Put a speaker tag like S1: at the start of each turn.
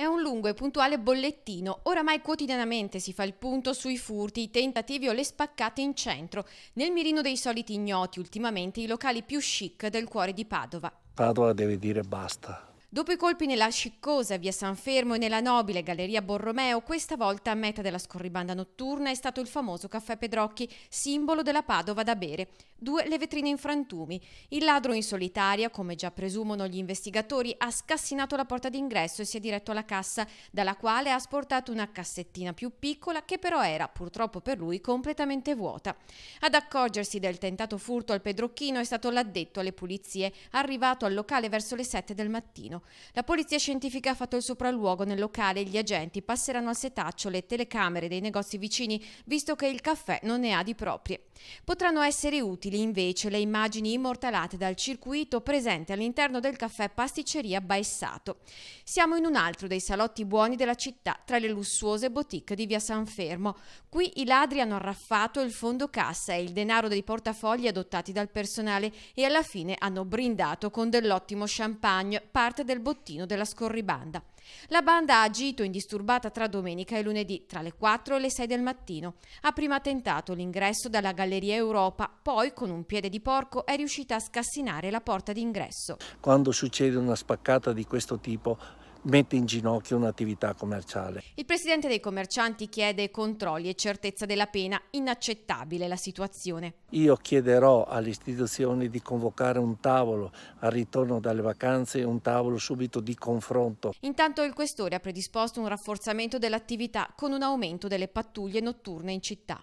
S1: È un lungo e puntuale bollettino. Oramai quotidianamente si fa il punto sui furti, i tentativi o le spaccate in centro, nel mirino dei soliti ignoti, ultimamente i locali più chic del cuore di Padova.
S2: Padova deve dire basta
S1: Dopo i colpi nella sciccosa via San Fermo e nella nobile galleria Borromeo, questa volta a meta della scorribanda notturna è stato il famoso caffè Pedrocchi, simbolo della Padova da bere. Due le vetrine in frantumi. Il ladro in solitaria, come già presumono gli investigatori, ha scassinato la porta d'ingresso e si è diretto alla cassa, dalla quale ha asportato una cassettina più piccola che però era, purtroppo per lui, completamente vuota. Ad accorgersi del tentato furto al Pedrocchino è stato l'addetto alle pulizie, arrivato al locale verso le 7 del mattino. Milano. La polizia scientifica ha fatto il sopralluogo nel locale e gli agenti passeranno al setaccio le telecamere dei negozi vicini, visto che il caffè non ne ha di proprie. Potranno essere utili invece le immagini immortalate dal circuito presente all'interno del caffè Pasticceria Baessato. Siamo in un altro dei salotti buoni della città, tra le lussuose boutique di via San Fermo. Qui i ladri hanno arraffato il fondo cassa e il denaro dei portafogli adottati dal personale e alla fine hanno brindato con dell'ottimo champagne parte del bottino della scorribanda. La banda ha agito indisturbata tra domenica e lunedì, tra le 4 e le 6 del mattino. Ha prima tentato l'ingresso dalla Galleria Europa, poi con un piede di porco è riuscita a scassinare la porta d'ingresso.
S2: Quando succede una spaccata di questo tipo mette in ginocchio un'attività commerciale.
S1: Il presidente dei commercianti chiede controlli e certezza della pena, inaccettabile la situazione.
S2: Io chiederò alle istituzioni di convocare un tavolo al ritorno dalle vacanze, un tavolo subito di confronto.
S1: Intanto il questore ha predisposto un rafforzamento dell'attività con un aumento delle pattuglie notturne in città.